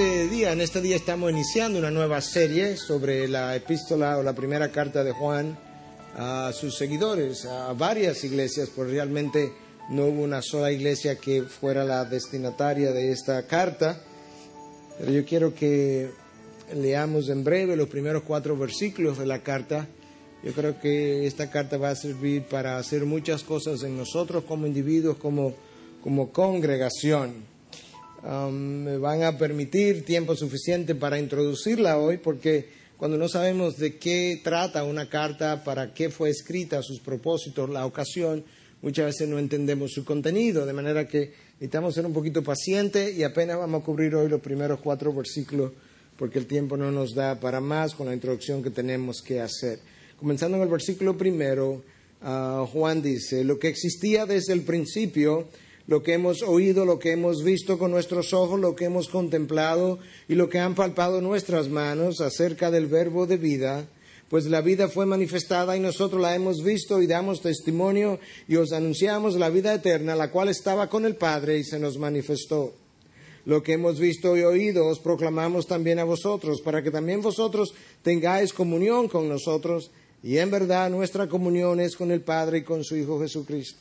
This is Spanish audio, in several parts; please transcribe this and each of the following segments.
Este en este día estamos iniciando una nueva serie sobre la epístola o la primera carta de Juan a sus seguidores, a varias iglesias, porque realmente no hubo una sola iglesia que fuera la destinataria de esta carta. Pero yo quiero que leamos en breve los primeros cuatro versículos de la carta. Yo creo que esta carta va a servir para hacer muchas cosas en nosotros como individuos, como, como congregación me van a permitir tiempo suficiente para introducirla hoy, porque cuando no sabemos de qué trata una carta, para qué fue escrita, sus propósitos, la ocasión, muchas veces no entendemos su contenido, de manera que necesitamos ser un poquito pacientes y apenas vamos a cubrir hoy los primeros cuatro versículos porque el tiempo no nos da para más con la introducción que tenemos que hacer. Comenzando en el versículo primero, ah, Juan dice, lo que existía desde el principio, lo que hemos oído, lo que hemos visto con nuestros ojos, lo que hemos contemplado y lo que han palpado nuestras manos acerca del verbo de vida, pues la vida fue manifestada y nosotros la hemos visto y damos testimonio y os anunciamos la vida eterna, la cual estaba con el Padre y se nos manifestó. Lo que hemos visto y oído os proclamamos también a vosotros, para que también vosotros tengáis comunión con nosotros, y en verdad nuestra comunión es con el Padre y con su Hijo Jesucristo.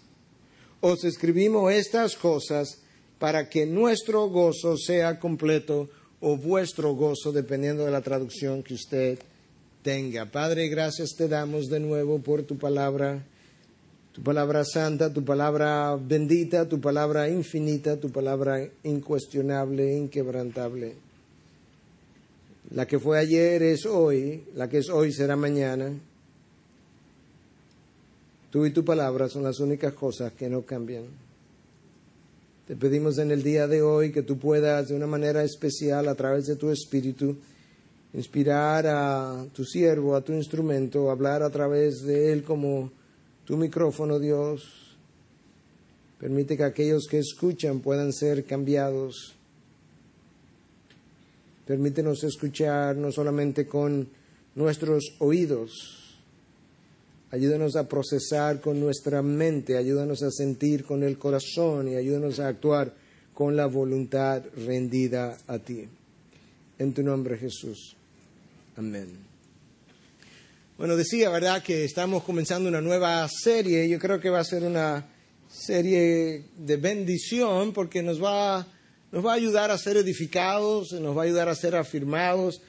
Os escribimos estas cosas para que nuestro gozo sea completo o vuestro gozo, dependiendo de la traducción que usted tenga. Padre, gracias te damos de nuevo por tu palabra, tu palabra santa, tu palabra bendita, tu palabra infinita, tu palabra incuestionable, inquebrantable. La que fue ayer es hoy, la que es hoy será mañana, Tú y tu palabra son las únicas cosas que no cambian. Te pedimos en el día de hoy que tú puedas de una manera especial a través de tu espíritu inspirar a tu siervo, a tu instrumento, hablar a través de él como tu micrófono, Dios. Permite que aquellos que escuchan puedan ser cambiados. Permítenos escuchar no solamente con nuestros oídos, Ayúdanos a procesar con nuestra mente, ayúdanos a sentir con el corazón y ayúdanos a actuar con la voluntad rendida a ti. En tu nombre Jesús. Amén. Bueno, decía, ¿verdad?, que estamos comenzando una nueva serie. Yo creo que va a ser una serie de bendición porque nos va, nos va a ayudar a ser edificados, nos va a ayudar a ser afirmados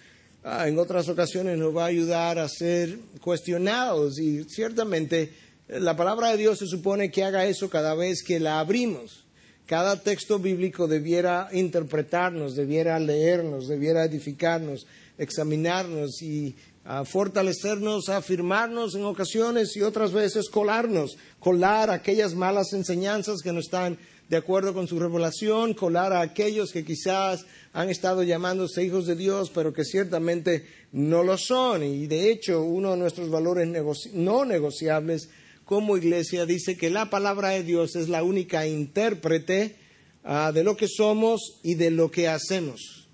Ah, en otras ocasiones nos va a ayudar a ser cuestionados y ciertamente eh, la palabra de Dios se supone que haga eso cada vez que la abrimos. Cada texto bíblico debiera interpretarnos, debiera leernos, debiera edificarnos, examinarnos y ah, fortalecernos, afirmarnos en ocasiones y otras veces colarnos, colar aquellas malas enseñanzas que nos están de acuerdo con su revelación, colar a aquellos que quizás han estado llamándose hijos de Dios, pero que ciertamente no lo son. Y de hecho, uno de nuestros valores no negociables como iglesia dice que la palabra de Dios es la única intérprete ah, de lo que somos y de lo que hacemos.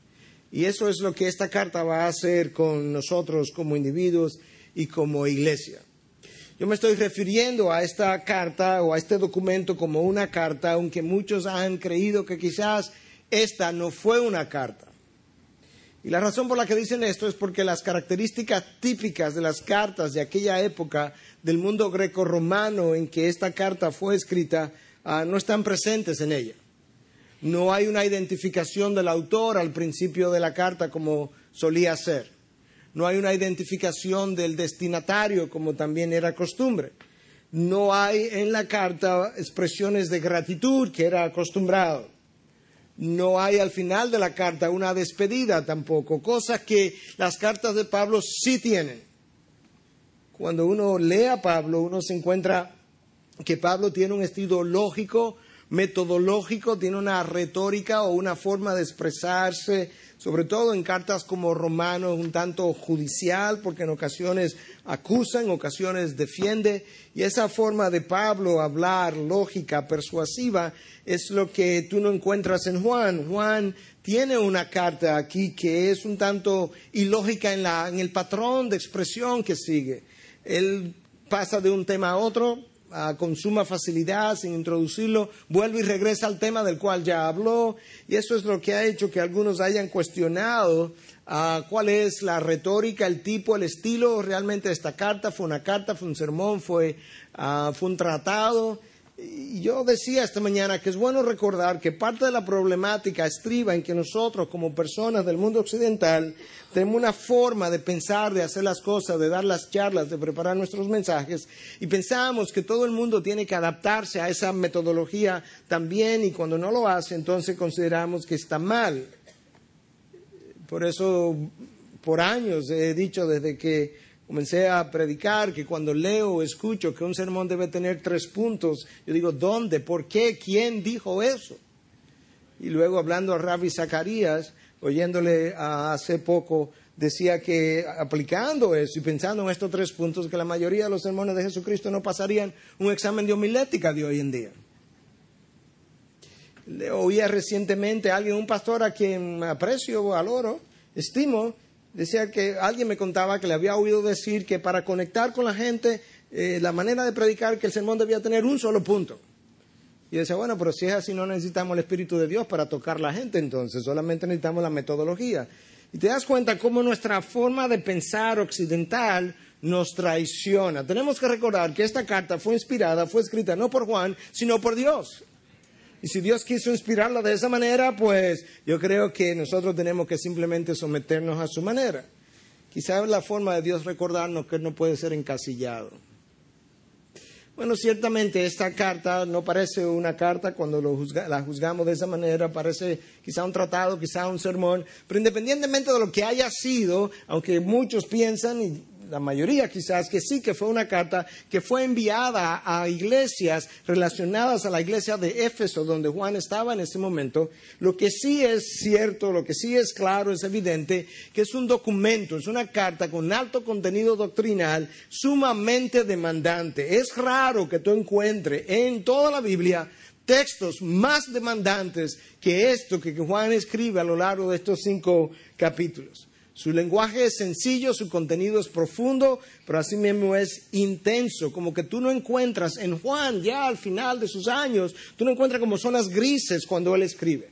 Y eso es lo que esta carta va a hacer con nosotros como individuos y como iglesia. Yo me estoy refiriendo a esta carta o a este documento como una carta, aunque muchos han creído que quizás esta no fue una carta. Y la razón por la que dicen esto es porque las características típicas de las cartas de aquella época del mundo greco-romano en que esta carta fue escrita ah, no están presentes en ella. No hay una identificación del autor al principio de la carta como solía ser no hay una identificación del destinatario como también era costumbre. No hay en la carta expresiones de gratitud que era acostumbrado. No hay al final de la carta una despedida tampoco, cosas que las cartas de Pablo sí tienen. Cuando uno lee a Pablo, uno se encuentra que Pablo tiene un estilo lógico, metodológico, tiene una retórica o una forma de expresarse sobre todo en cartas como Romano, un tanto judicial, porque en ocasiones acusa, en ocasiones defiende, y esa forma de Pablo hablar lógica, persuasiva, es lo que tú no encuentras en Juan. Juan tiene una carta aquí que es un tanto ilógica en, el patrón de expresión que sigue. Él pasa de un tema a otro, con suma facilidad, sin introducirlo, vuelve y regresa al tema del cual ya habló. Y eso es lo que ha hecho que algunos hayan cuestionado ah, cuál es la retórica, el tipo, el estilo. Realmente esta carta fue una carta, fue un sermón, fue, ah, fue un tratado yo decía esta mañana que es bueno recordar que parte de la problemática estriba en que nosotros como personas del mundo occidental tenemos una forma de pensar, de hacer las cosas, de dar las charlas, de preparar nuestros mensajes y pensamos que todo el mundo tiene que adaptarse a esa metodología también y cuando no lo hace entonces consideramos que está mal. Por eso por años he dicho desde que Comencé a predicar que cuando leo o escucho que un sermón debe tener tres puntos, yo digo, ¿dónde? ¿Por qué? ¿Quién dijo eso? Y luego hablando a Rabbi Zacarías, oyéndole hace poco, decía que aplicando eso y pensando en estos tres puntos, que la mayoría de los sermones de Jesucristo no pasarían un examen de homilética de hoy en día. Le oía recientemente a alguien, un pastor a quien aprecio, valoro, estimo, decía que alguien me contaba que le había oído decir que para conectar con la gente, eh, la manera de predicar que el sermón debía tener un solo punto. Y decía, bueno, pero si es así, no necesitamos el Espíritu de Dios para tocar la gente, entonces solamente necesitamos la metodología. Y te das cuenta cómo nuestra forma de pensar occidental nos traiciona. Tenemos que recordar que esta carta fue inspirada, fue escrita no por Juan, sino por Dios. Y si Dios quiso inspirarla de esa manera, pues yo creo que nosotros tenemos que simplemente someternos a su manera. Quizá es la forma de Dios recordarnos que no puede ser encasillado. Bueno, ciertamente esta carta no parece una carta cuando la juzgamos de esa manera, parece quizá un tratado, quizá un sermón, pero independientemente de lo que haya sido, aunque muchos piensan y la mayoría quizás, que sí que fue una carta que fue enviada a iglesias relacionadas a la iglesia de Éfeso, donde Juan estaba en ese momento. Lo que sí es cierto, lo que sí es claro, es evidente, que es un documento, es una carta con alto contenido doctrinal, sumamente demandante. Es raro que tú encuentres en toda la Biblia textos más demandantes que esto que Juan escribe a lo largo de estos cinco capítulos. Su lenguaje es sencillo, su contenido es profundo, pero mismo es intenso, como que tú no encuentras en Juan ya al final de sus años, tú no encuentras como zonas grises cuando él escribe.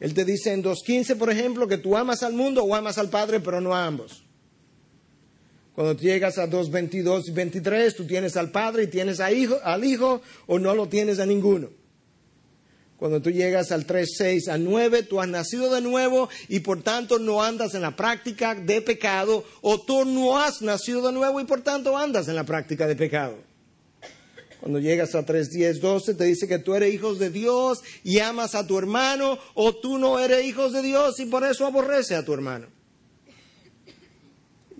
Él te dice en 2.15, por ejemplo, que tú amas al mundo o amas al Padre, pero no a ambos. Cuando llegas a 2.22 y 23, tú tienes al Padre y tienes al Hijo o no lo tienes a ninguno. Cuando tú llegas al 3, 6, al 9, tú has nacido de nuevo y por tanto no andas en la práctica de pecado, o tú no has nacido de nuevo y por tanto andas en la práctica de pecado. Cuando llegas a 3, 10, 12, te dice que tú eres hijo de Dios y amas a tu hermano, o tú no eres hijo de Dios y por eso aborrece a tu hermano.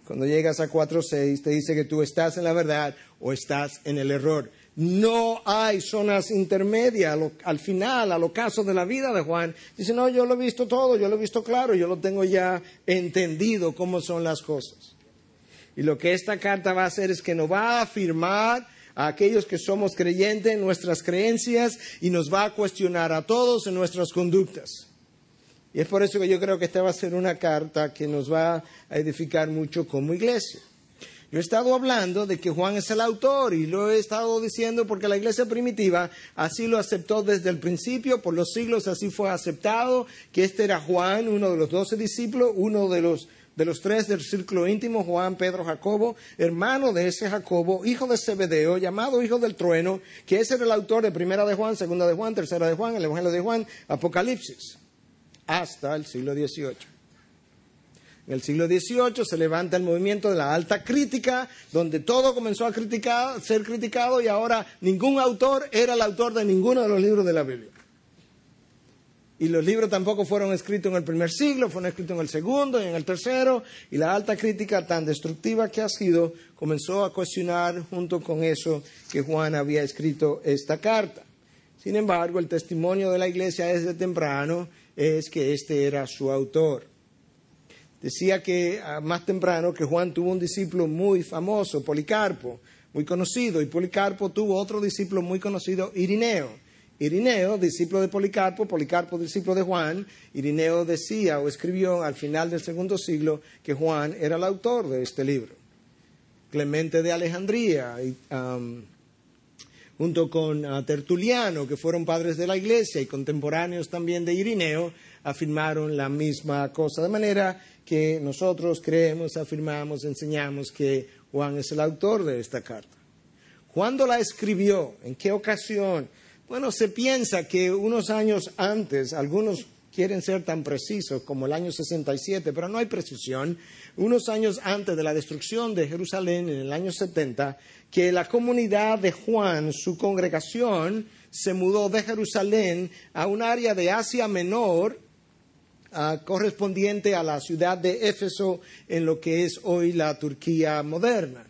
Cuando llegas a 4, 6, te dice que tú estás en la verdad o estás en el error. No hay zonas intermedias al final, al ocaso de la vida de Juan. Dice, no, yo lo he visto todo, yo lo he visto claro, yo lo tengo ya entendido cómo son las cosas. Y lo que esta carta va a hacer es que nos va a afirmar a aquellos que somos creyentes en nuestras creencias y nos va a cuestionar a todos en nuestras conductas. Y es por eso que yo creo que esta va a ser una carta que nos va a edificar mucho como iglesia. Yo he estado hablando de que Juan es el autor y lo he estado diciendo porque la iglesia primitiva así lo aceptó desde el principio, por los siglos así fue aceptado, que este era Juan, uno de los doce discípulos, uno de los, de los tres del círculo íntimo, Juan, Pedro, Jacobo, hermano de ese Jacobo, hijo de Zebedeo, llamado hijo del trueno, que ese era el autor de primera de Juan, segunda de Juan, tercera de Juan, el Evangelio de Juan, Apocalipsis, hasta el siglo XVIII. En el siglo XVIII se levanta el movimiento de la alta crítica, donde todo comenzó a ser criticado y ahora ningún autor era el autor de ninguno de los libros de la Biblia. Y los libros tampoco fueron escritos en el primer siglo, fueron escritos en el segundo y en el tercero. Y la alta crítica tan destructiva que ha sido comenzó a cuestionar junto con eso que Juan había escrito esta carta. Sin embargo, el testimonio de la iglesia desde temprano es que este era su autor. Decía que ah, más temprano que Juan tuvo un discípulo muy famoso, Policarpo, muy conocido, y Policarpo tuvo otro discípulo muy conocido, Irineo. Irineo, discípulo de Policarpo, Policarpo, discípulo de Juan, Irineo decía o escribió al final del segundo siglo que Juan era el autor de este libro. Clemente de Alejandría, junto con ah, Tertuliano, que fueron padres de la iglesia y contemporáneos también de Irineo, afirmaron la misma cosa. De manera que nosotros creemos, afirmamos, enseñamos que Juan es el autor de esta carta. ¿Cuándo la escribió? ¿En qué ocasión? Bueno, se piensa que unos años antes, algunos quieren ser tan precisos como el año 67, pero no hay precisión, unos años antes de la destrucción de Jerusalén en el año 70, que la comunidad de Juan, su congregación, se mudó de Jerusalén a un área de Asia Menor, Ah, correspondiente a la ciudad de Éfeso en lo que es hoy la Turquía moderna.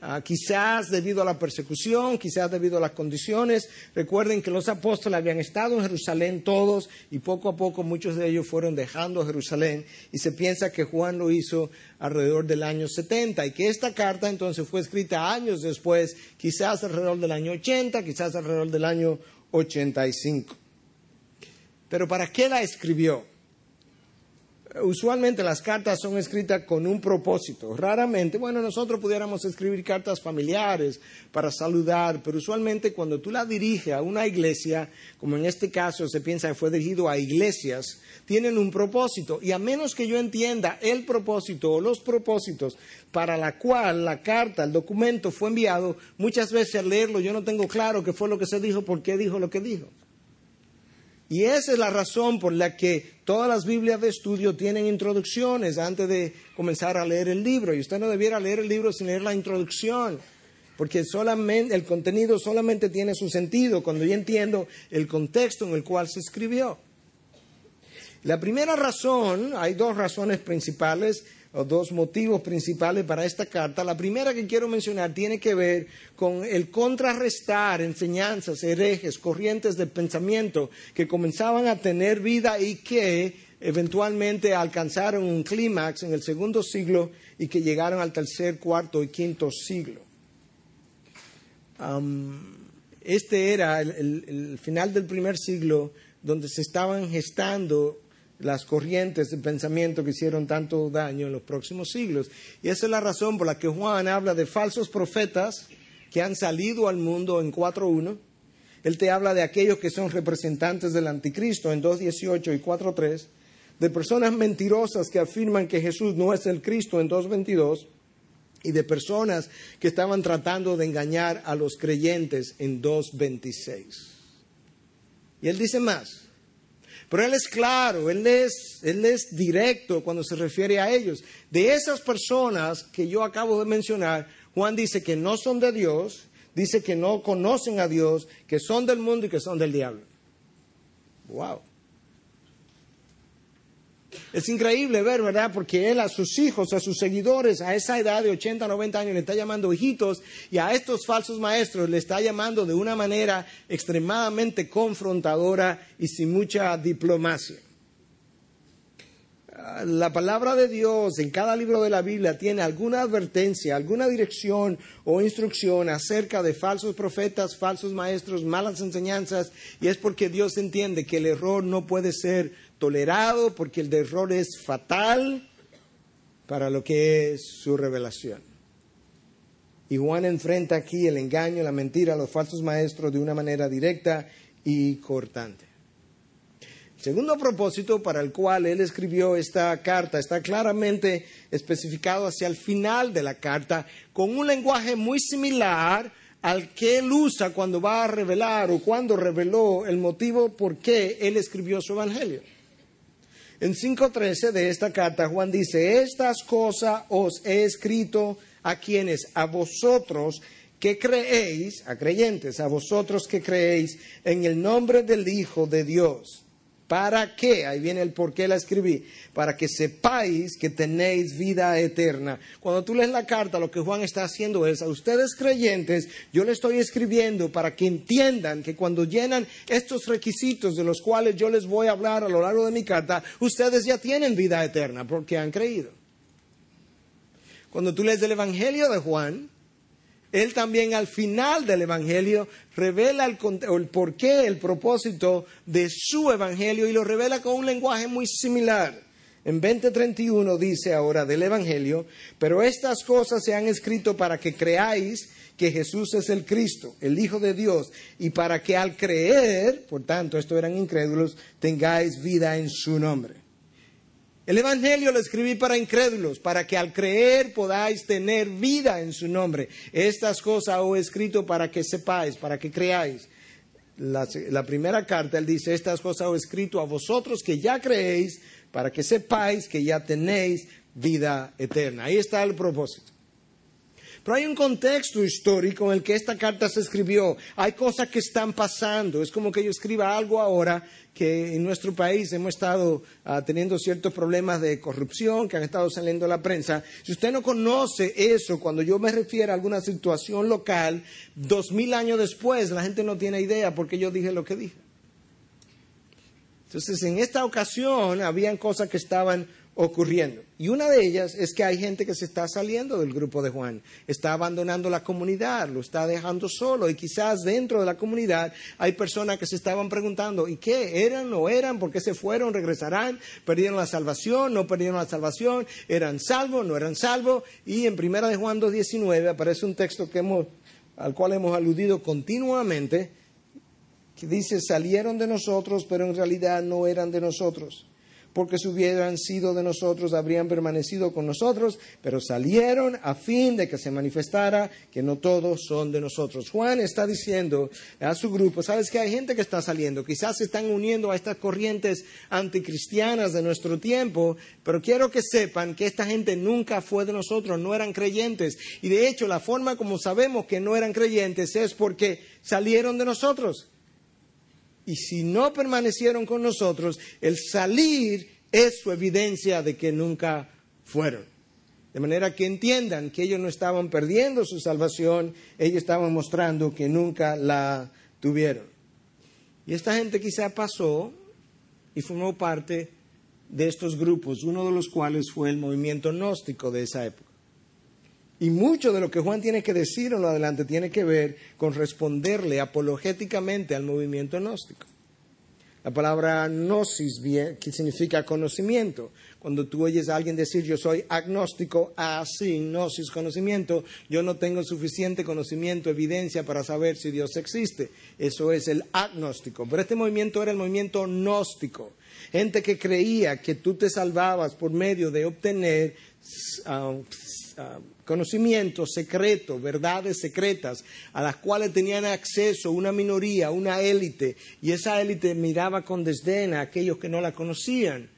Ah, quizás debido a la persecución, quizás debido a las condiciones. Recuerden que los apóstoles habían estado en Jerusalén todos y poco a poco muchos de ellos fueron dejando Jerusalén y se piensa que Juan lo hizo alrededor del año 70 y que esta carta entonces fue escrita años después, quizás alrededor del año 80, quizás alrededor del año 85. Pero ¿para qué la escribió? Usualmente las cartas son escritas con un propósito. Raramente, bueno, nosotros pudiéramos escribir cartas familiares para saludar, pero usualmente cuando tú la diriges a una iglesia, como en este caso se piensa que fue dirigido a iglesias, tienen un propósito. Y a menos que yo entienda el propósito o los propósitos para la cual la carta, el documento fue enviado, muchas veces al leerlo yo no tengo claro qué fue lo que se dijo, por qué dijo lo que dijo. Y esa es la razón por la que todas las Biblias de estudio tienen introducciones antes de comenzar a leer el libro. Y usted no debiera leer el libro sin leer la introducción, porque solamente, el contenido solamente tiene su sentido cuando yo entiendo el contexto en el cual se escribió. La primera razón, hay dos razones principales dos motivos principales para esta carta. La primera que quiero mencionar tiene que ver con el contrarrestar enseñanzas, herejes, corrientes de pensamiento que comenzaban a tener vida y que eventualmente alcanzaron un clímax en el segundo siglo y que llegaron al tercer, cuarto y quinto siglo. este era el final del primer siglo donde se estaban gestando las corrientes de pensamiento que hicieron tanto daño en los próximos siglos. Y esa es la razón por la que Juan habla de falsos profetas que han salido al mundo en 4.1. Él te habla de aquellos que son representantes del anticristo en 2.18 y 4.3, de personas mentirosas que afirman que Jesús no es el Cristo en 2.22 y de personas que estaban tratando de engañar a los creyentes en 2.26. Y él dice más, pero él es claro, él es, directo cuando se refiere a ellos. De esas personas que yo acabo de mencionar, Juan dice que no son de Dios, dice que no conocen a Dios, que son del mundo y que son del diablo. Wow. Es increíble ver, ¿verdad? Porque él a sus hijos, a sus seguidores, a esa edad de 80, 90 años, le está llamando hijitos y a estos falsos maestros le está llamando de una manera extremadamente confrontadora y sin mucha diplomacia. Ah, la palabra de Dios en cada libro de la Biblia tiene alguna advertencia, alguna dirección o instrucción acerca de falsos profetas, falsos maestros, malas enseñanzas, y es porque Dios entiende que el error no puede ser tolerado porque el error es fatal para lo que es su revelación. Y Juan enfrenta aquí el engaño, la mentira, los falsos maestros de una manera directa y cortante. El segundo propósito para el cual él escribió esta carta está claramente especificado hacia el final de la carta con un lenguaje muy similar al que él usa cuando va a revelar o cuando reveló el motivo por qué él escribió su evangelio. En 5.13 de esta carta, Juan dice, estas cosas os he escrito a quienes, a vosotros que creéis, a creyentes, a vosotros que creéis en el nombre del Hijo de Dios ¿Para qué? Ahí viene el por qué la escribí. Para que sepáis que tenéis vida eterna. Cuando tú lees la carta, lo que Juan está haciendo es, a ustedes creyentes, yo le estoy escribiendo para que entiendan que cuando llenan estos requisitos de los cuales yo les voy a hablar a lo largo de mi carta, ustedes ya tienen vida eterna porque han creído. Cuando tú lees el Evangelio de Juan, él también al final del Evangelio revela el, el porqué, el propósito de su Evangelio y lo revela con un lenguaje muy similar. En 20:31 dice ahora del Evangelio, pero estas cosas se han escrito para que creáis que Jesús es el Cristo, el Hijo de Dios, y para que al creer, por tanto, estos eran incrédulos, tengáis vida en su nombre. El Evangelio lo escribí para incrédulos, para que al creer podáis tener vida en su nombre. Estas cosas os he escrito para que sepáis, para que creáis. La, primera carta, él dice, estas cosas os he escrito a vosotros que ya creéis, para que sepáis que ya tenéis vida eterna. Ahí está el propósito. Pero hay un contexto histórico en el que esta carta se escribió. Hay cosas que están pasando. Es como que yo escriba algo ahora que en nuestro país hemos estado ah, teniendo ciertos problemas de corrupción que han estado saliendo a la prensa. Si usted no conoce eso, cuando yo me refiero a alguna situación local, dos mil años después la gente no tiene idea porque yo dije lo que dije. Entonces, en esta ocasión habían cosas que estaban ocurriendo. Y una de ellas es que hay gente que se está saliendo del grupo de Juan, está abandonando la comunidad, lo está dejando solo y quizás dentro de la comunidad hay personas que se estaban preguntando, ¿y qué? ¿Eran o eran? ¿Por qué se fueron? ¿Regresarán? ¿Perdieron la salvación? ¿No perdieron la salvación? ¿Eran salvos? ¿No eran salvos? Y en primera de Juan 2.19 aparece un texto al cual hemos aludido continuamente, que dice, salieron de nosotros, pero en realidad no eran de nosotros porque si hubieran sido de nosotros, habrían permanecido con nosotros, pero salieron a fin de que se manifestara que no todos son de nosotros. Juan está diciendo a su grupo, sabes que hay gente que está saliendo, quizás se están uniendo a estas corrientes anticristianas de nuestro tiempo, pero quiero que sepan que esta gente nunca fue de nosotros, no eran creyentes. Y de hecho, la forma como sabemos que no eran creyentes es porque salieron de nosotros y si no permanecieron con nosotros, el salir es su evidencia de que nunca fueron. De manera que entiendan que ellos no estaban perdiendo su salvación, ellos estaban mostrando que nunca la tuvieron. Y esta gente quizá pasó y formó parte de estos grupos, uno de los cuales fue el movimiento gnóstico de esa época. Y mucho de lo que Juan tiene que decir en lo adelante tiene que ver con responderle apologéticamente al movimiento gnóstico. La palabra gnosis significa conocimiento. Cuando tú oyes a alguien decir yo soy agnóstico, así, ah, gnosis, conocimiento, yo no tengo suficiente conocimiento, evidencia para saber si Dios existe. Eso es el agnóstico. Pero este movimiento era el movimiento gnóstico. Gente que creía que tú te salvabas por medio de obtener ah, ah, conocimientos secretos, verdades secretas, a las cuales tenían acceso una minoría, una élite, y esa élite miraba con desdén a aquellos que no la conocían.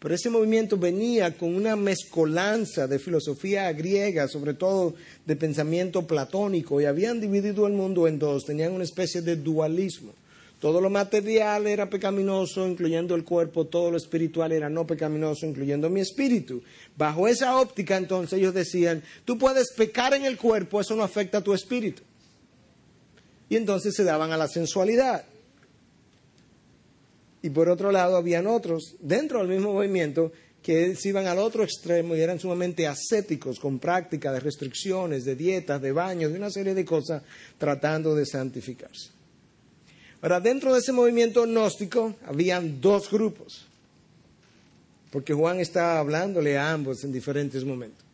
Pero ese movimiento venía con una mezcolanza de filosofía griega, sobre todo de pensamiento platónico, y habían dividido el mundo en dos, tenían una especie de dualismo. Todo lo material era pecaminoso, incluyendo el cuerpo, todo lo espiritual era no pecaminoso, incluyendo mi espíritu. Bajo esa óptica, entonces ellos decían, tú puedes pecar en el cuerpo, eso no afecta a tu espíritu. Y entonces se daban a la sensualidad. Y por otro lado, habían otros, dentro del mismo movimiento, que se iban al otro extremo y eran sumamente ascéticos, con práctica de restricciones, de dietas, de baños, de una serie de cosas, tratando de santificarse. Ahora, dentro de ese movimiento gnóstico habían dos grupos, porque Juan está hablándole a ambos en diferentes momentos.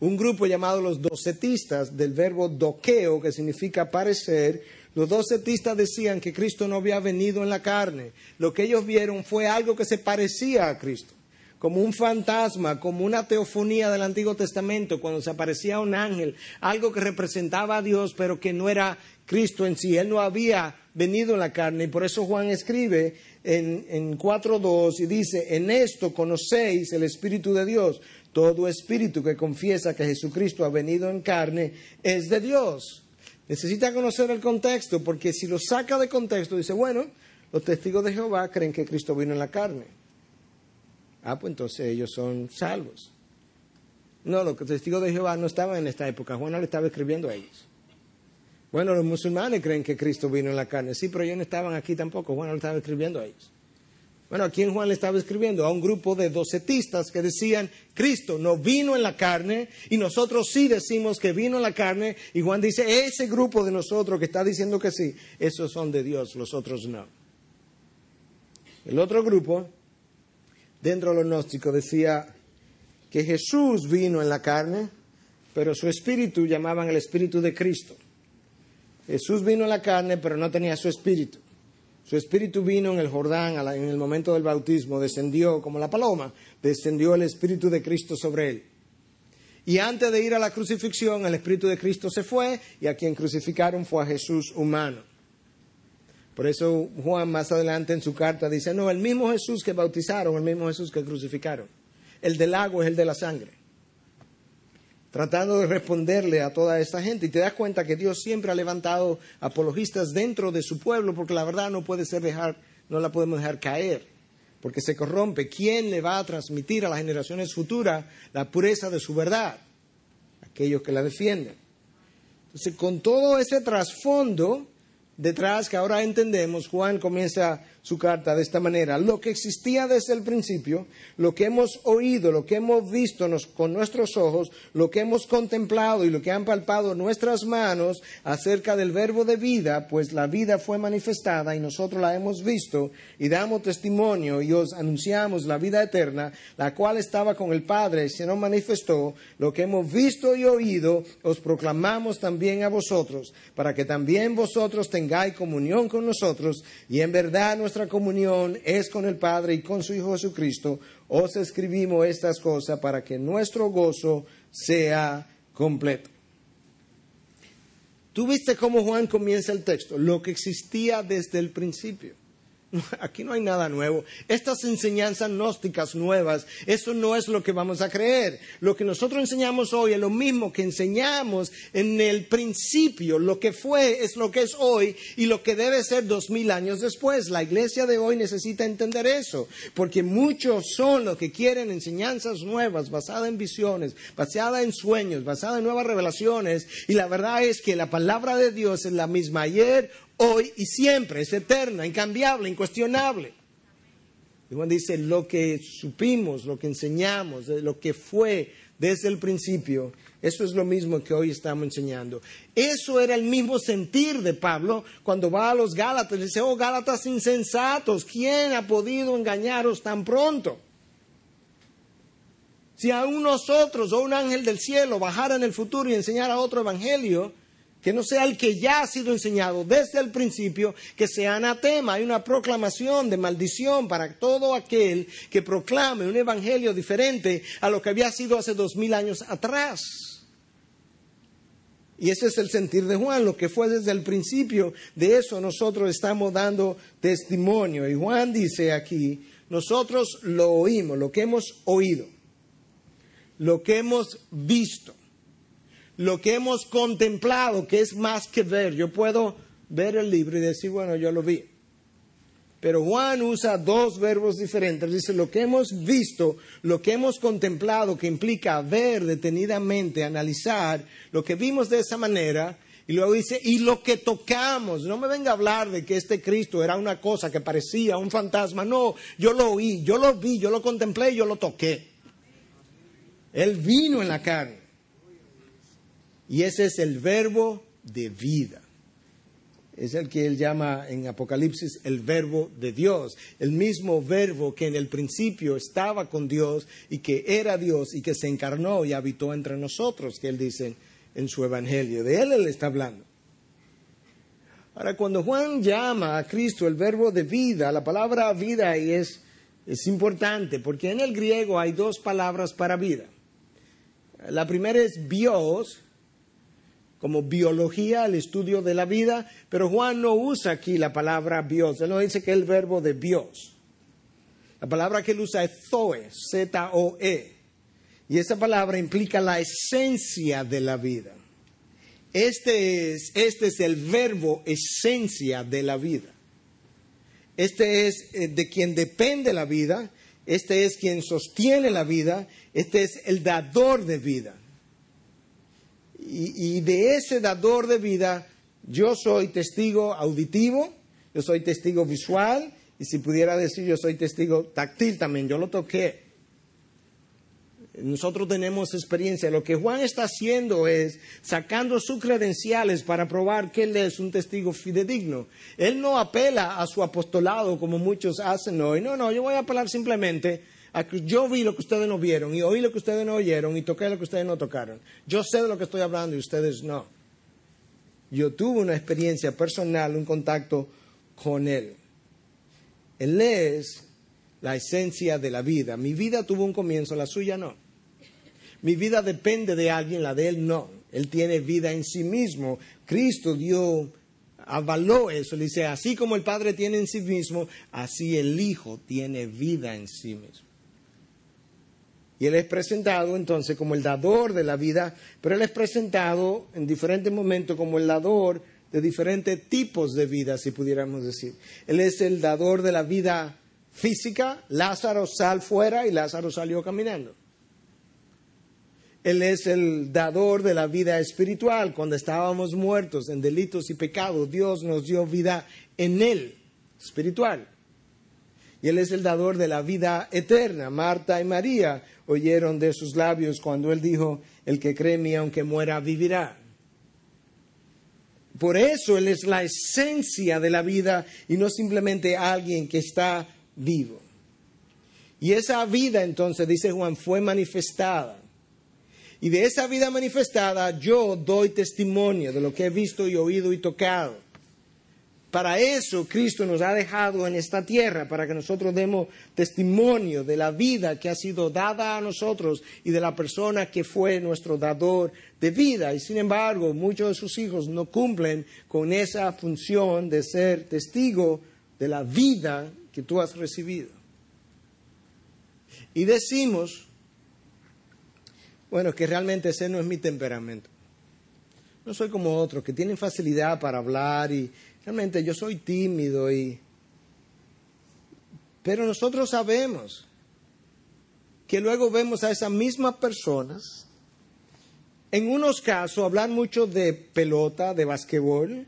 Un grupo llamado los docetistas, del verbo doqueo, que significa parecer, los docetistas decían que Cristo no había venido en la carne. Lo que ellos vieron fue algo que se parecía a Cristo como un fantasma, como una teofonía del Antiguo Testamento, cuando se aparecía un ángel, algo que representaba a Dios, pero que no era Cristo en sí. Él no había venido en la carne. Y por eso Juan escribe en, 4.2 y dice, en esto conocéis el Espíritu de Dios. Todo espíritu que confiesa que Jesucristo ha venido en carne es de Dios. Necesita conocer el contexto, porque si lo saca de contexto, dice, bueno, los testigos de Jehová creen que Cristo vino en la carne. Ah, pues entonces ellos son salvos. No, los testigos de Jehová no estaban en esta época. Juan no le estaba escribiendo a ellos. Bueno, los musulmanes creen que Cristo vino en la carne. Sí, pero ellos no estaban aquí tampoco. Juan no le estaba escribiendo a ellos. Bueno, ¿a quién Juan le estaba escribiendo? A un grupo de docetistas que decían, Cristo no vino en la carne y nosotros sí decimos que vino en la carne. Y Juan dice, ese grupo de nosotros que está diciendo que sí, esos son de Dios, los otros no. El otro grupo dentro de los gnósticos decía que Jesús vino en la carne, pero su espíritu llamaban el espíritu de Cristo. Jesús vino en la carne, pero no tenía su espíritu. Su espíritu vino en el Jordán, en el momento del bautismo, descendió como la paloma, descendió el espíritu de Cristo sobre él. Y antes de ir a la crucifixión, el espíritu de Cristo se fue y a quien crucificaron fue a Jesús humano. Por eso Juan más adelante en su carta dice, no, el mismo Jesús que bautizaron, el mismo Jesús que crucificaron, el del agua es el de la sangre. Tratando de responderle a toda esta gente. Y te das cuenta que Dios siempre ha levantado apologistas dentro de su pueblo, porque la verdad no puede ser dejar, no la podemos dejar caer, porque se corrompe. ¿Quién le va a transmitir a las generaciones futuras la pureza de su verdad? Aquellos que la defienden. Entonces, con todo ese trasfondo, detrás que ahora entendemos, Juan comienza su carta de esta manera. Lo que existía desde el principio, lo que hemos oído, lo que hemos visto con nuestros ojos, lo que hemos contemplado y lo que han palpado nuestras manos acerca del verbo de vida, pues la vida fue manifestada y nosotros la hemos visto y damos testimonio y os anunciamos la vida eterna, la cual estaba con el Padre, y se nos manifestó, lo que hemos visto y oído, os proclamamos también a vosotros, para que también vosotros tengáis comunión con nosotros y en verdad nos nuestra comunión es con el Padre y con su Hijo Jesucristo, os escribimos estas cosas para que nuestro gozo sea completo. Tú viste cómo Juan comienza el texto, lo que existía desde el principio. aquí no hay nada nuevo. Estas enseñanzas gnósticas nuevas, eso no es lo que vamos a creer. Lo que nosotros enseñamos hoy es lo mismo que enseñamos en el principio. Lo que fue es lo que es hoy y lo que debe ser dos mil años después. La iglesia de hoy necesita entender eso, porque muchos son los que quieren enseñanzas nuevas basadas en visiones, basadas en sueños, basadas en nuevas revelaciones. Y la verdad es que la palabra de Dios es la misma ayer, hoy y siempre, es eterna, incambiable, incuestionable. Y Juan dice, lo que supimos, lo que enseñamos, lo que fue desde el principio, eso es lo mismo que hoy estamos enseñando. Eso era el mismo sentir de Pablo cuando va a los Gálatas, dice, oh Gálatas insensatos, ¿quién ha podido engañaros tan pronto? Si aún nosotros o un ángel del cielo bajara en el futuro y enseñara otro evangelio, que no sea el que ya ha sido enseñado desde el principio, que sea anatema. Hay una proclamación de maldición para todo aquel que proclame un evangelio diferente a lo que había sido hace dos mil años atrás. Y ese es el sentir de Juan, lo que fue desde el principio. De eso nosotros estamos dando testimonio. Y Juan dice aquí, nosotros lo oímos, lo que hemos oído, lo que hemos visto lo que hemos contemplado, que es más que ver. Yo puedo ver el libro y decir, bueno, yo lo vi. Pero Juan usa dos verbos diferentes. Dice, lo que hemos visto, lo que hemos contemplado, que implica ver detenidamente, analizar, lo que vimos de esa manera, y luego dice, y lo que tocamos, no me venga a hablar de que este Cristo era una cosa que parecía un fantasma, no, yo lo oí, yo lo vi, yo lo contemplé, yo lo toqué. Él vino en la carne. Y ese es el verbo de vida. Es el que él llama en Apocalipsis el verbo de Dios, el mismo verbo que en el principio estaba con Dios y que era Dios y que se encarnó y habitó entre nosotros, que él dice en su Evangelio. De él él está hablando. Ahora, cuando Juan llama a Cristo el verbo de vida, la palabra vida es, es importante porque en el griego hay dos palabras para vida. La primera es bios, como biología, el estudio de la vida, pero Juan no usa aquí la palabra Dios, él no dice que es el verbo de Dios La palabra que él usa es zoe, Z-O-E, y esa palabra implica la esencia de la vida. Este es, este es el verbo esencia de la vida. Este es eh, de quien depende la vida, este es quien sostiene la vida, este es el dador de vida. Y, de ese dador de vida, yo soy testigo auditivo, yo soy testigo visual, y si pudiera decir yo soy testigo táctil también, yo lo toqué. Nosotros tenemos experiencia. Lo que Juan está haciendo es sacando sus credenciales para probar que él es un testigo fidedigno. Él no apela a su apostolado como muchos hacen hoy. No, no, yo voy a apelar simplemente yo vi lo que ustedes no vieron y oí lo que ustedes no oyeron y toqué lo que ustedes no tocaron. Yo sé de lo que estoy hablando y ustedes no. Yo tuve una experiencia personal, un contacto con Él. Él es la esencia de la vida. Mi vida tuvo un comienzo, la suya no. Mi vida depende de alguien, la de Él no. Él tiene vida en sí mismo. Cristo dio avaló eso. Le dice, así como el Padre tiene en sí mismo, así el Hijo tiene vida en sí mismo. Y Él es presentado entonces como el dador de la vida, pero Él es presentado en diferentes momentos como el dador de diferentes tipos de vida, si pudiéramos decir. Él es el dador de la vida física, Lázaro sal fuera y Lázaro salió caminando. Él es el dador de la vida espiritual. Cuando estábamos muertos en delitos y pecados, Dios nos dio vida en Él, espiritual. Y Él es el dador de la vida eterna. Marta y María oyeron de sus labios cuando él dijo, el que cree en mí aunque muera vivirá. Por eso él es la esencia de la vida y no simplemente alguien que está vivo. Y esa vida entonces, dice Juan, fue manifestada. Y de esa vida manifestada yo doy testimonio de lo que he visto y oído y tocado. Para eso Cristo nos ha dejado en esta tierra, para que nosotros demos testimonio de la vida que ha sido dada a nosotros y de la persona que fue nuestro dador de vida. Y sin embargo, muchos de sus hijos no cumplen con esa función de ser testigo de la vida que tú has recibido. Y decimos, bueno, que realmente ese no es mi temperamento. No soy como otros, que tienen facilidad para hablar y, Realmente yo soy tímido y... Pero nosotros sabemos que luego vemos a esas mismas personas, en unos casos hablar mucho de pelota, de basquetbol,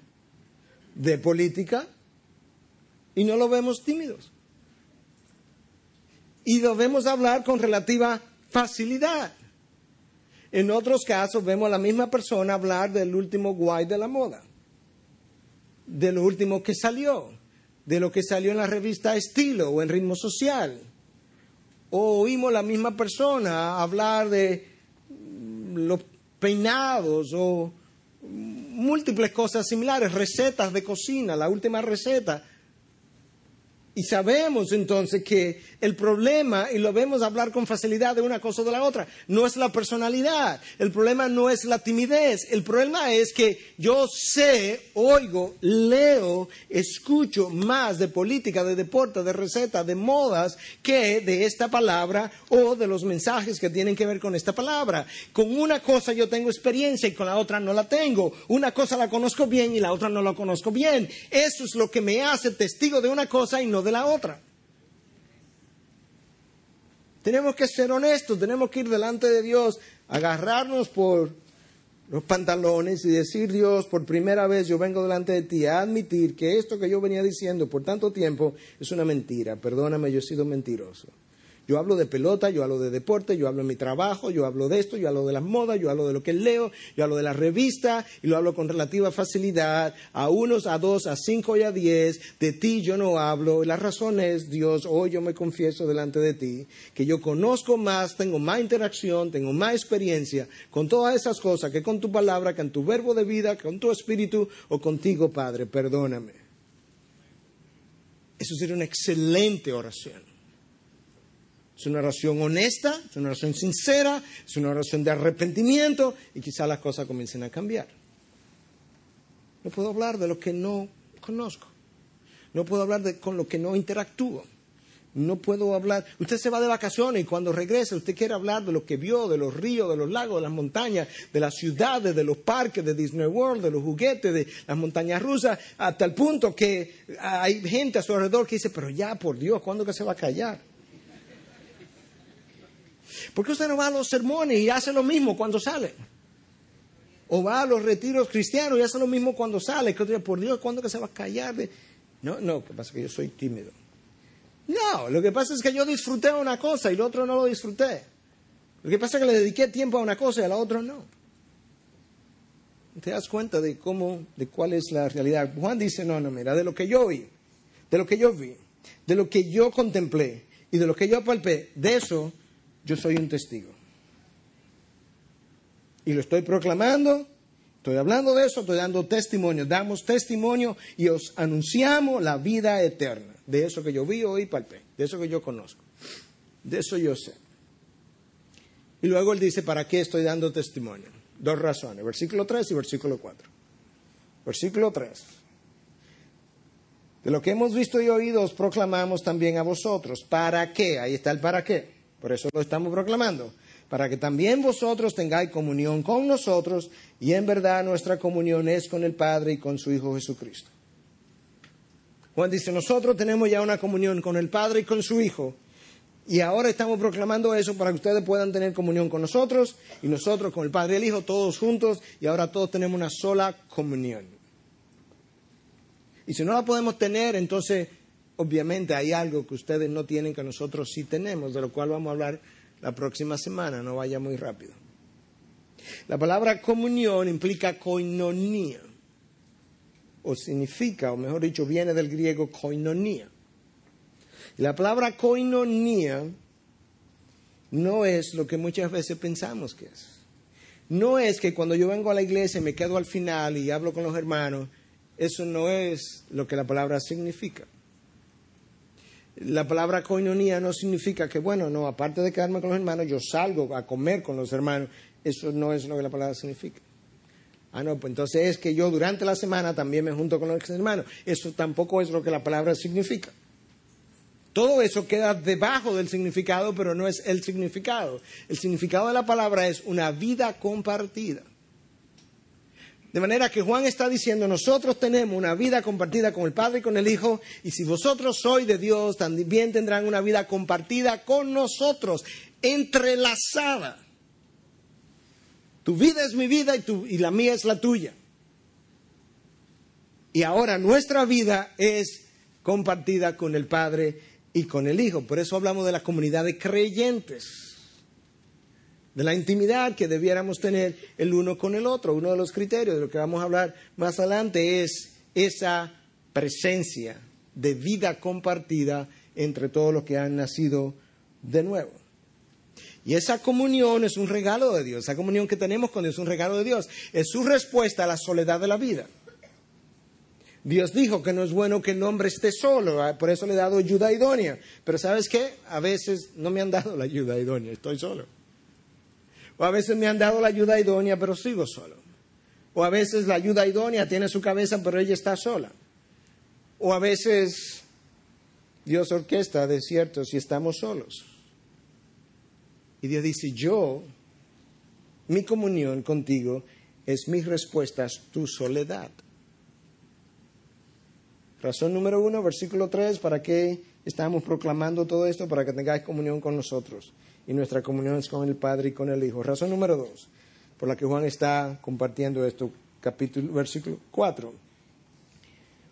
de política, y no lo vemos tímidos. Y lo vemos hablar con relativa facilidad. En otros casos vemos a la misma persona hablar del último guay de la moda de lo último que salió, de lo que salió en la revista Estilo o en Ritmo Social. O oímos la misma persona hablar de mm, los peinados o múltiples cosas similares, recetas de cocina, la última receta. Y sabemos entonces que el problema, y lo vemos hablar con facilidad de una cosa o de la otra, no es la personalidad, el problema no es la timidez, el problema es que yo sé, oigo, leo, escucho más de política, de deporte, de receta, de modas, que de esta palabra o de los mensajes que tienen que ver con esta palabra. Con una cosa yo tengo experiencia y con la otra no la tengo. Una cosa la conozco bien y la otra no la conozco bien. Eso es lo que me hace testigo de una cosa y no de la otra. Tenemos que ser honestos, tenemos que ir delante de Dios, agarrarnos por los pantalones y decir, Dios, por primera vez yo vengo delante de ti a admitir que esto que yo venía diciendo por tanto tiempo es una mentira. Perdóname, yo he sido mentiroso. Yo hablo de pelota, yo hablo de deporte, yo hablo de mi trabajo, yo hablo de esto, yo hablo de las modas, yo hablo de lo que leo, yo hablo de la revista, y lo hablo con relativa facilidad, a unos, a dos, a cinco y a diez. De ti yo no hablo. La razón es, Dios, hoy yo me confieso delante de ti que yo conozco más, tengo más interacción, tengo más experiencia con todas esas cosas que con tu palabra, que con tu verbo de vida, con tu espíritu o contigo, Padre. Perdóname. Eso sería una excelente oración. Es una oración honesta, es una oración sincera, es una oración de arrepentimiento y quizás las cosas comiencen a cambiar. No puedo hablar de lo que no conozco. No puedo hablar de, con lo que no interactúo. No puedo hablar. Usted se va de vacaciones y cuando regresa usted quiere hablar de lo que vio, de los ríos, de los lagos, de las montañas, de las ciudades, de los parques, de Disney World, de los juguetes, de las montañas rusas, hasta el punto que hay gente a su alrededor que dice, pero ya, por Dios, ¿cuándo que se va a callar? ¿Por qué usted no va a los sermones y hace lo mismo cuando sale? O va a los retiros cristianos y hace lo mismo cuando sale. otro Por Dios, ¿cuándo que se va a callar? No, no, que pasa que yo soy tímido. No, lo que pasa es que yo disfruté una cosa y el otro no lo disfruté. Lo que pasa es que le dediqué tiempo a una cosa y a la otra no. Te das cuenta de cómo, de cuál es la realidad. Juan dice, no, no, mira, de lo que yo vi, de lo que yo vi, de lo que yo contemplé y de lo que yo palpé, de eso yo soy un testigo. Y lo estoy proclamando, estoy hablando de eso, estoy dando testimonio, damos testimonio y os anunciamos la vida eterna, de eso que yo vi, hoy palpé, de eso que yo conozco, de eso yo sé. Y luego él dice, ¿para qué estoy dando testimonio? Dos razones, versículo 3 y versículo 4. Versículo 3. De lo que hemos visto y oído os proclamamos también a vosotros. ¿Para qué? Ahí está el para qué. Por eso lo estamos proclamando. Para que también vosotros tengáis comunión con nosotros y en verdad nuestra comunión es con el Padre y con su Hijo Jesucristo. Juan dice, nosotros tenemos ya una comunión con el Padre y con su Hijo. Y ahora estamos proclamando eso para que ustedes puedan tener comunión con nosotros y nosotros con el Padre y el Hijo, todos juntos, y ahora todos tenemos una sola comunión. Y si no la podemos tener, entonces Obviamente hay algo que ustedes no tienen que nosotros sí tenemos, de lo cual vamos a hablar la próxima semana, no vaya muy rápido. La palabra comunión implica koinonía, o significa, o mejor dicho, viene del griego koinonía. Y la palabra koinonía no es lo que muchas veces pensamos que es. No es que cuando yo vengo a la iglesia me quedo al final y hablo con los hermanos, eso no es lo que la palabra significa la palabra coinonía no significa que, bueno, no, aparte de quedarme con los hermanos, yo salgo a comer con los hermanos. Eso no es lo que la palabra significa. Ah, no, pues entonces es que yo durante la semana también me junto con los hermanos. Eso tampoco es lo que la palabra significa. Todo eso queda debajo del significado, pero no es el significado. El significado de la palabra es una vida compartida. De manera que Juan está diciendo, nosotros tenemos una vida compartida con el Padre y con el Hijo, y si vosotros sois de Dios, también tendrán una vida compartida con nosotros, entrelazada. Tu vida es mi vida y, la mía es la tuya. Y ahora nuestra vida es compartida con el Padre y con el Hijo. Por eso hablamos de la comunidad de creyentes de la intimidad que debiéramos tener el uno con el otro. Uno de los criterios de lo que vamos a hablar más adelante es esa presencia de vida compartida entre todos los que han nacido de nuevo. Y esa comunión es un regalo de Dios, esa comunión que tenemos con Dios es un regalo de Dios, es su respuesta a la soledad de la vida. Dios dijo que no es bueno que el hombre esté solo, ah, por eso le he dado ayuda idónea. Pero sabes qué, a veces no me han dado la ayuda idónea, estoy solo. O a veces me han dado la ayuda idónea, pero sigo solo. O a veces la ayuda idónea tiene su cabeza, pero ella está sola. O a veces Dios orquesta desiertos si estamos solos. Y Dios dice, yo, mi comunión contigo es mis respuestas, tu soledad. Razón número uno, versículo tres, ¿para qué estamos proclamando todo esto? Para que tengáis comunión con nosotros y nuestra comunión es con el Padre y con el Hijo. Razón número dos, por la que Juan está compartiendo esto, capítulo, versículo 4.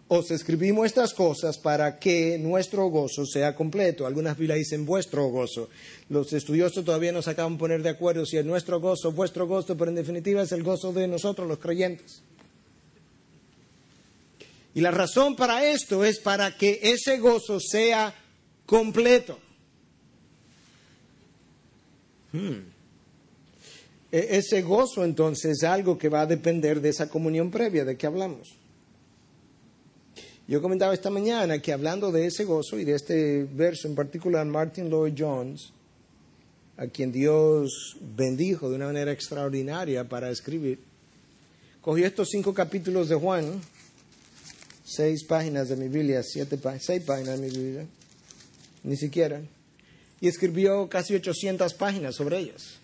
Os escribimos estas cosas para que nuestro gozo sea completo. Algunas Biblias dicen vuestro gozo. Los estudiosos todavía no se acaban de poner de acuerdo si es nuestro gozo, vuestro gozo, pero en definitiva es el gozo de nosotros los creyentes. Y la razón para esto es para que ese gozo sea completo. Hmm. E-, ese gozo entonces es algo que va a depender de esa comunión previa de que hablamos. Yo comentaba esta mañana que hablando de ese gozo y de este verso en particular, Martin Lloyd Jones, a quien Dios bendijo de una manera extraordinaria para escribir, cogió estos cinco capítulos de Juan, seis páginas de mi Biblia, siete seis páginas de mi Biblia, ni siquiera, y escribió casi 800 páginas sobre ellas.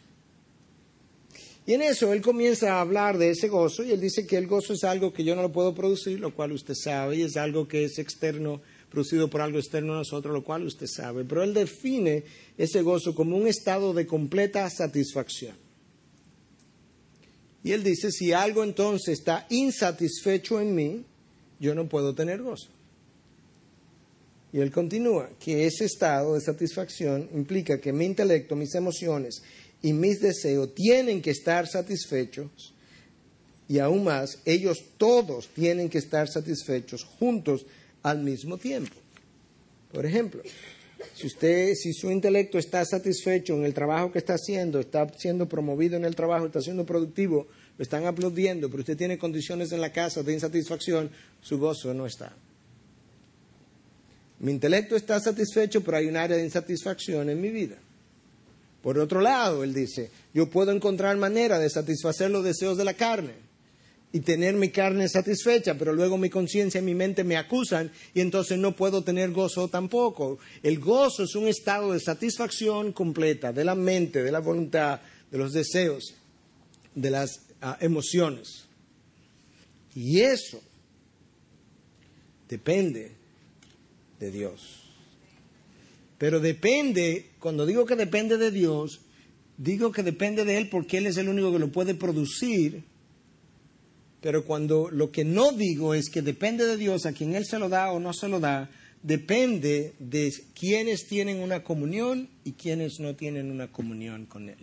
Y en eso él comienza a hablar de ese gozo y él dice que el gozo es algo que yo no lo puedo producir, lo cual usted sabe, y es algo que es externo, producido por algo externo a nosotros, lo cual usted sabe. Pero él define ese gozo como un estado de completa satisfacción. Y él dice, si algo entonces está insatisfecho en mí, yo no puedo tener gozo. Y él continúa, que ese estado de satisfacción implica que mi intelecto, mis emociones y mis deseos tienen que estar satisfechos y aún más, ellos todos tienen que estar satisfechos juntos al mismo tiempo. Por ejemplo, si usted, si su intelecto está satisfecho en el trabajo que está haciendo, está siendo promovido en el trabajo, está siendo productivo, lo están aplaudiendo, pero usted tiene condiciones en la casa de insatisfacción, su gozo no está. Mi intelecto está satisfecho, pero hay un área de insatisfacción en mi vida. Por otro lado, él dice, yo puedo encontrar manera de satisfacer los deseos de la carne y tener mi carne satisfecha, pero luego mi conciencia y mi mente me acusan y entonces no puedo tener gozo tampoco. El gozo es un estado de satisfacción completa de la mente, de la voluntad, de los deseos, de las ah, emociones. Y eso depende de Dios. Pero depende, cuando digo que depende de Dios, digo que depende de Él porque Él es el único que lo puede producir. Pero cuando lo que no digo es que depende de Dios a quien Él se lo da o no se lo da, depende de quienes tienen una comunión y quienes no tienen una comunión con Él.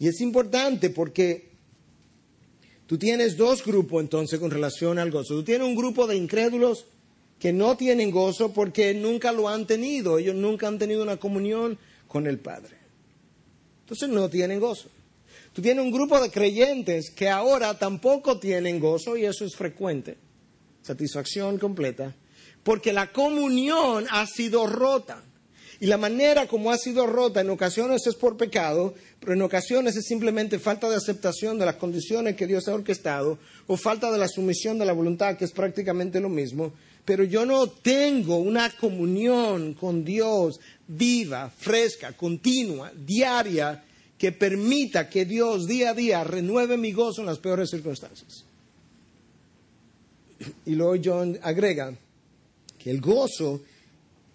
Y es importante porque Tú tienes dos grupos entonces con relación al gozo. Tú tienes un grupo de incrédulos que no tienen gozo porque nunca lo han tenido. Ellos nunca han tenido una comunión con el Padre. Entonces no tienen gozo. Tú tienes un grupo de creyentes que ahora tampoco tienen gozo y eso es frecuente. Satisfacción completa. Porque la comunión ha sido rota. Y la manera como ha sido rota en ocasiones es por pecado, pero en ocasiones es simplemente falta de aceptación de las condiciones que Dios ha orquestado o falta de la sumisión de la voluntad, que es prácticamente lo mismo. Pero yo no tengo una comunión con Dios viva, fresca, continua, diaria, que permita que Dios día a día renueve mi gozo en las peores circunstancias. Y luego John agrega que el gozo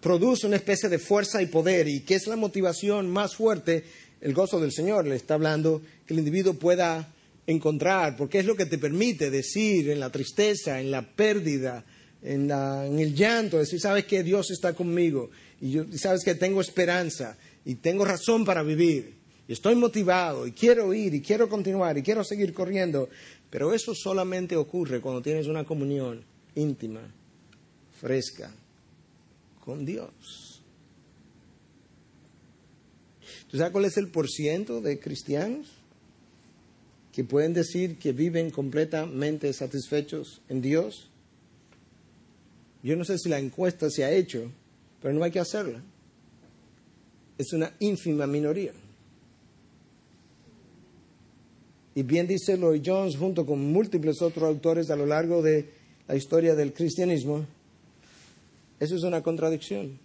produce una especie de fuerza y poder. ¿Y que es la motivación más fuerte? El gozo del Señor le está hablando que el individuo pueda encontrar, porque es lo que te permite decir en la tristeza, en la pérdida, en, el llanto, decir, sabes que Dios está conmigo y yo, sabes que tengo esperanza y tengo razón para vivir y estoy motivado y quiero ir y quiero continuar y quiero seguir corriendo, pero eso solamente ocurre cuando tienes una comunión íntima, fresca, con Dios. ¿Tú sabes cuál es el porciento de cristianos que pueden decir que viven completamente satisfechos en Dios? Yo no sé si la encuesta se ha hecho, pero no hay que hacerla. Es una ínfima minoría. Y bien dice Lloyd Jones, junto con múltiples otros autores a lo largo de la historia del cristianismo, eso es una contradicción.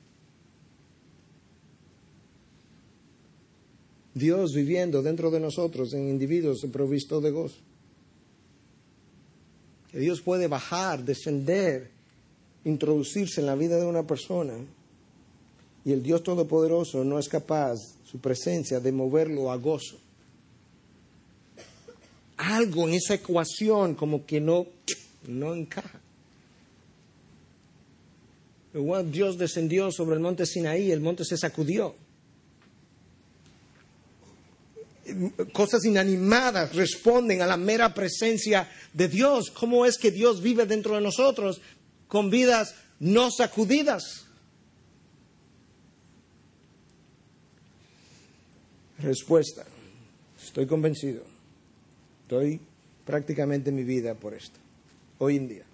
Dios viviendo dentro de nosotros, en individuos provistos de gozo. Que Dios puede bajar, descender, introducirse en la vida de una persona. Y el Dios Todopoderoso no es capaz, su presencia, de moverlo a gozo. Algo en esa ecuación como que no, no encaja. Dios descendió sobre el monte Sinaí, el monte se sacudió. Cosas inanimadas responden a la mera presencia de Dios. ¿Cómo es que Dios vive dentro de nosotros con vidas no sacudidas? Respuesta. Estoy convencido. Estoy prácticamente mi vida por esto. Hoy en día.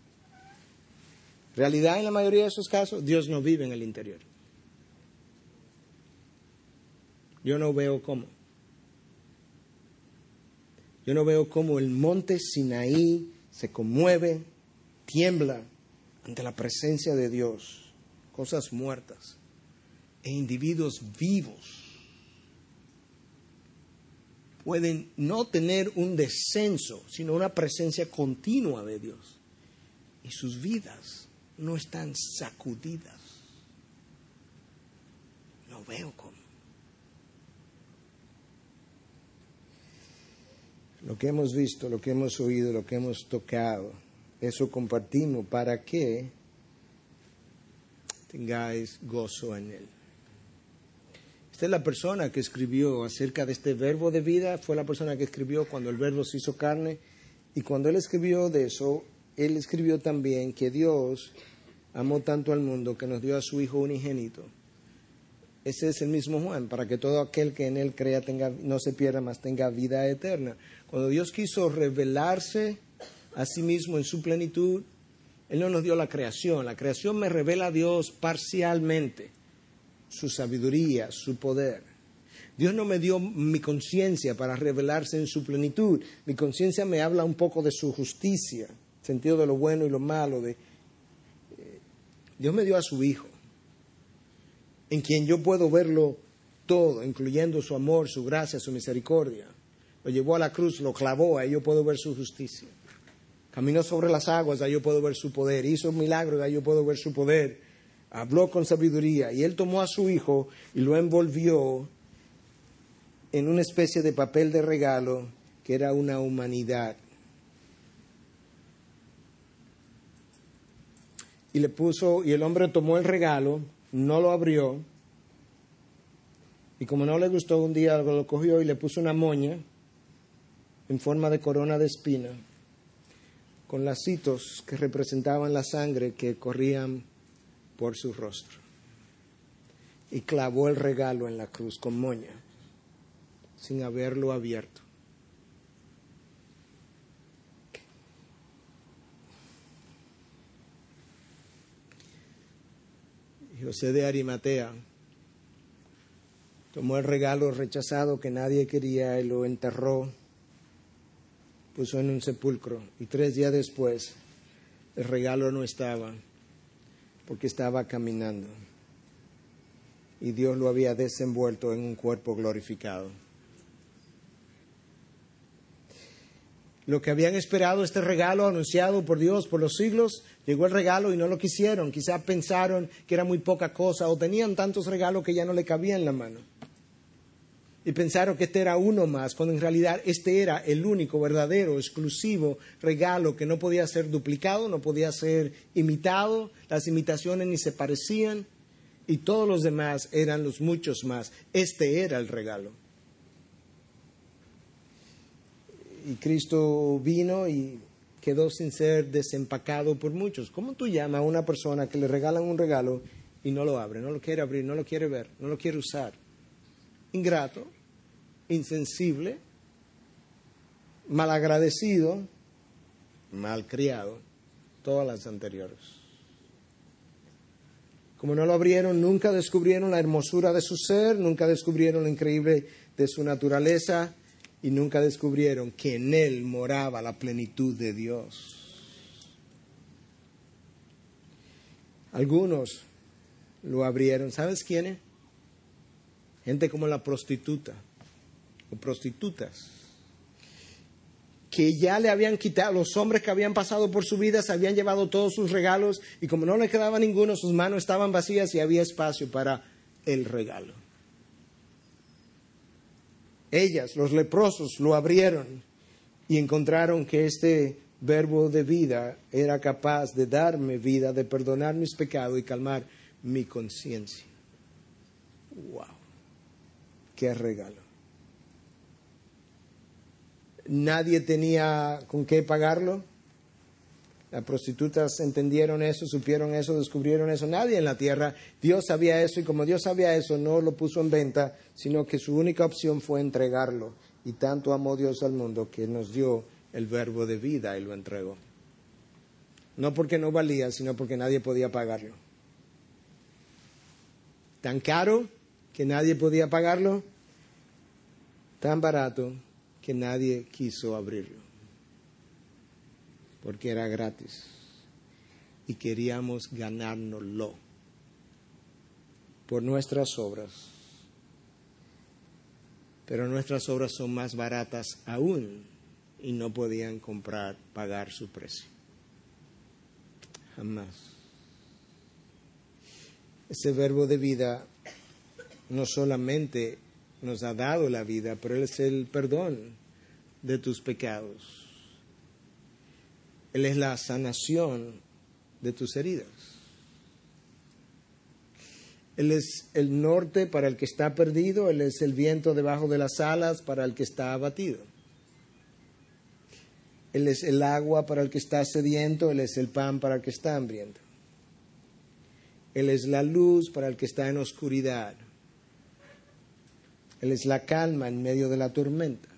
Realidad en la mayoría de esos casos, Dios no vive en el interior. Yo no veo cómo. Yo no veo cómo el monte Sinaí se conmueve, tiembla ante la presencia de Dios, cosas muertas e individuos vivos pueden no tener un descenso, sino una presencia continua de Dios y sus vidas no están sacudidas. No veo cómo. Lo que hemos visto, lo que hemos oído, lo que hemos tocado, eso compartimos para que tengáis gozo en él. Esta es la persona que escribió acerca de este verbo de vida, fue la persona que escribió cuando el verbo se hizo carne y cuando él escribió de eso, él escribió también que Dios amó tanto al mundo que nos dio a su Hijo unigénito. Ese es el mismo Juan, para que todo aquel que en él crea no se pierda, más tenga vida eterna. Cuando Dios quiso revelarse a sí mismo en su plenitud, Él no nos dio la creación. La creación me revela a Dios parcialmente, su sabiduría, su poder. Dios no me dio mi conciencia para revelarse en su plenitud. Mi conciencia me habla un poco de su justicia sentido de lo bueno y lo malo. De, eh, Dios me dio a su Hijo, en quien yo puedo verlo todo, incluyendo su amor, su gracia, su misericordia. Lo llevó a la cruz, lo clavó, ahí yo puedo ver su justicia. Caminó sobre las aguas, ahí yo puedo ver su poder. Hizo milagros, ahí yo puedo ver su poder. Habló con sabiduría y él tomó a su hijo y lo envolvió en una especie de papel de regalo que era una humanidad y y el hombre tomó el regalo, no lo abrió, y como no le gustó, un día algo, lo cogió y le puso una moña en forma de corona de espina, con lacitos que representaban la sangre que corrían por su rostro. Y clavó el regalo en la cruz con moña, sin haberlo abierto. José de Arimatea tomó el regalo rechazado que nadie quería y lo enterró, puso en un sepulcro y tres días después el regalo no estaba porque estaba caminando y Dios lo había desenvuelto en un cuerpo glorificado. lo que habían esperado, este regalo anunciado por Dios por los siglos, llegó el regalo y no lo quisieron. Quizá pensaron que era muy poca cosa o tenían tantos regalos que ya no le cabía en la mano. Y pensaron que este era uno más, cuando en realidad este era el único, verdadero, exclusivo regalo que no podía ser duplicado, no podía ser imitado, las imitaciones ni se parecían y todos los demás eran los muchos más. Este era el regalo. y Cristo vino y quedó sin ser desempacado por muchos. ¿Cómo tú llamas a una persona que le regalan un regalo y no lo abre, no lo quiere abrir, no lo quiere ver, no lo quiere usar? Ingrato, insensible, malagradecido, malcriado, todas las anteriores. Como no lo abrieron, nunca descubrieron la hermosura de su ser, nunca descubrieron lo increíble de su naturaleza, y nunca descubrieron que en Él moraba la plenitud de Dios. Algunos lo abrieron, ¿sabes quiénes? Gente como la prostituta o prostitutas que ya le habían quitado, los hombres que habían pasado por su vida se habían llevado todos sus regalos y como no le quedaba ninguno, sus manos estaban vacías y había espacio para el regalo ellas, los leprosos, lo abrieron y encontraron que este verbo de vida era capaz de darme vida, de perdonar mis pecados y calmar mi conciencia. ¡Wow! ¡Qué regalo! Nadie tenía con qué pagarlo las prostitutas entendieron eso, supieron eso, descubrieron eso. Nadie en la tierra, Dios sabía eso y como Dios sabía eso, no lo puso en venta, sino que su única opción fue entregarlo. Y tanto amó Dios al mundo que nos dio el verbo de vida y lo entregó. No porque no valía, sino porque nadie podía pagarlo. Tan caro que nadie podía pagarlo, tan barato que nadie quiso abrirlo porque era gratis y queríamos ganárnoslo por nuestras obras. Pero nuestras obras son más baratas aún y no podían comprar, pagar su precio. Jamás. Ese verbo de vida no solamente nos ha dado la vida, pero es el perdón de tus pecados él es la sanación de tus heridas. Él es el norte para el que está perdido, Él es el viento debajo de las alas para el que está abatido. Él es el agua para el que está sediento, Él es el pan para el que está hambriento. Él es la luz para el que está en oscuridad. Él es la calma en medio de la tormenta.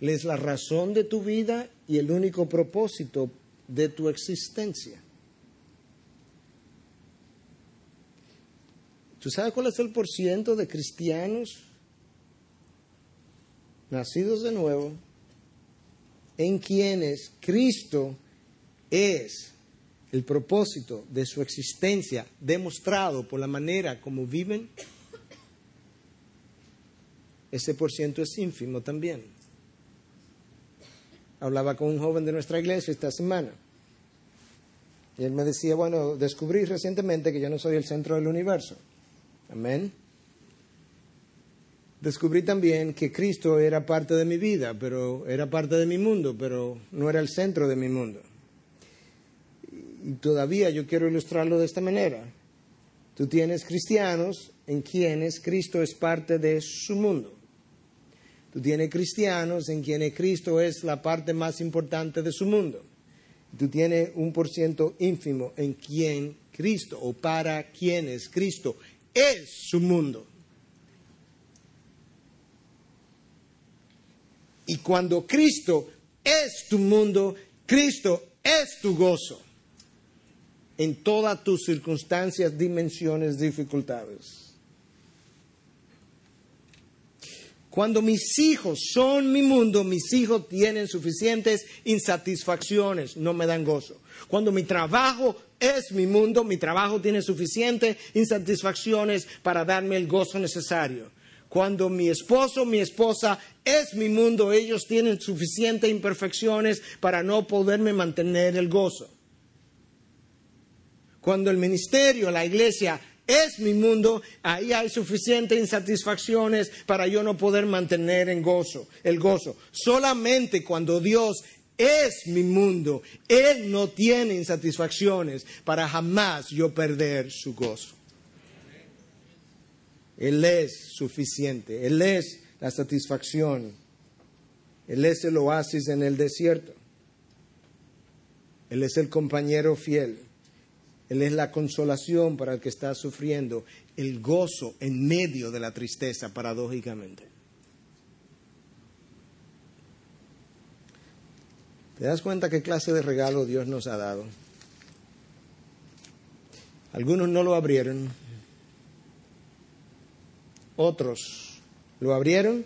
Él es la razón de tu vida y el único propósito de tu existencia. ¿Tú sabes cuál es el porciento de cristianos nacidos de nuevo en quienes Cristo es el propósito de su existencia demostrado por la manera como viven? Ese ciento es ínfimo también. Hablaba con un joven de nuestra iglesia esta semana. Y él me decía, bueno, descubrí recientemente que yo no soy el centro del universo. Amén. Descubrí también que Cristo era parte de mi vida, pero era parte de mi mundo, pero no era el centro de mi mundo. Y todavía yo quiero ilustrarlo de esta manera. Tú tienes cristianos en quienes Cristo es parte de su mundo. Tú tienes cristianos en quienes Cristo es la parte más importante de su mundo. Tú tienes un por ciento ínfimo en quien Cristo o para quienes Cristo es su mundo. Y cuando Cristo es tu mundo, Cristo es tu gozo en todas tus circunstancias, dimensiones, dificultades. Cuando mis hijos son mi mundo, mis hijos tienen suficientes insatisfacciones, no me dan gozo. Cuando mi trabajo es mi mundo, mi trabajo tiene suficientes insatisfacciones para darme el gozo necesario. Cuando mi esposo, mi esposa es mi mundo, ellos tienen suficientes imperfecciones para no poderme mantener el gozo. Cuando el ministerio, la iglesia es mi mundo, ahí hay suficientes insatisfacciones para yo no poder mantener en gozo, el gozo. Solamente cuando Dios es mi mundo, Él no tiene insatisfacciones para jamás yo perder su gozo. Él es suficiente, Él es la satisfacción, Él es el oasis en el desierto, Él es el compañero fiel. Él es la consolación para el que está sufriendo, el gozo en medio de la tristeza, paradójicamente. ¿Te das cuenta qué clase de regalo Dios nos ha dado? Algunos no lo abrieron, otros lo abrieron.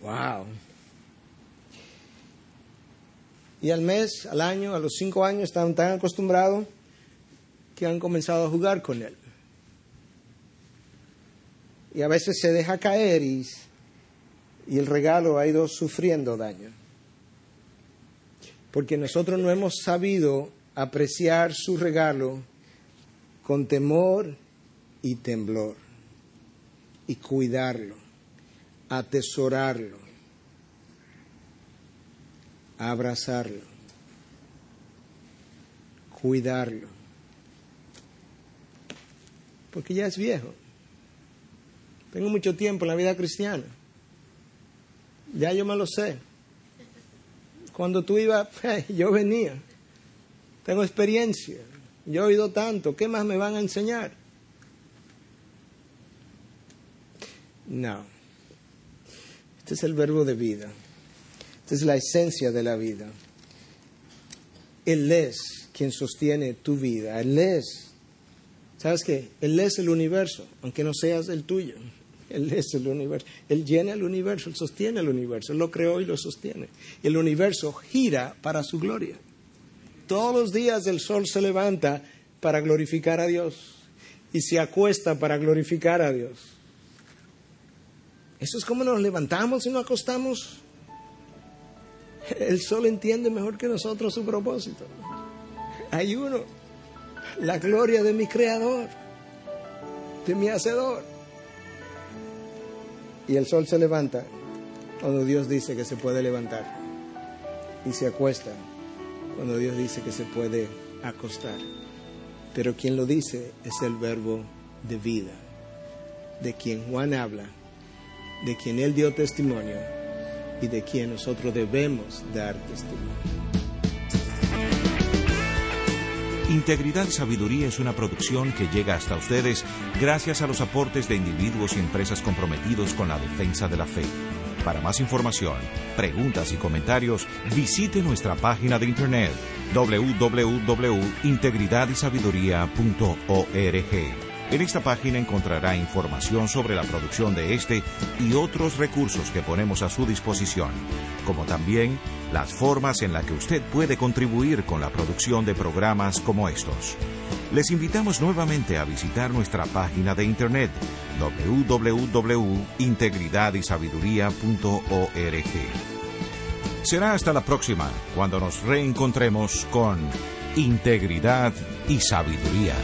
¡Wow! Y al mes, al año, a los cinco años, están tan acostumbrados que han comenzado a jugar con él. Y a veces se deja caer y, y el regalo ha ido sufriendo daño. Porque nosotros no hemos sabido apreciar su regalo con temor y temblor y cuidarlo, atesorarlo abrazarlo, cuidarlo, porque ya es viejo. Tengo mucho tiempo en la vida cristiana, ya yo me lo sé. Cuando tú ibas, yo venía, tengo experiencia, yo he oído tanto, ¿qué más me van a enseñar? No, este es el verbo de vida. Esta es la esencia de la vida. Él es quien sostiene tu vida. Él es. ¿Sabes qué? Él es el universo, aunque no seas el tuyo. Él es el universo. Él llena el universo, Él sostiene el universo. Él lo creó y lo sostiene. El universo gira para su gloria. Todos los días el sol se levanta para glorificar a Dios y se acuesta para glorificar a Dios. Eso es como nos levantamos y nos acostamos el sol entiende mejor que nosotros su propósito. Hay uno, la gloria de mi creador, de mi hacedor. Y el sol se levanta cuando Dios dice que se puede levantar. Y se acuesta cuando Dios dice que se puede acostar. Pero quien lo dice es el verbo de vida, de quien Juan habla, de quien él dio testimonio y de quien nosotros debemos dar testimonio. Integridad y Sabiduría es una producción que llega hasta ustedes gracias a los aportes de individuos y empresas comprometidos con la defensa de la fe. Para más información, preguntas y comentarios, visite nuestra página de internet www.integridadysabiduría.org. En esta página encontrará información sobre la producción de este y otros recursos que ponemos a su disposición, como también las formas en las que usted puede contribuir con la producción de programas como estos. Les invitamos nuevamente a visitar nuestra página de internet www.integridadysabiduría.org. Será hasta la próxima, cuando nos reencontremos con Integridad y Sabiduría.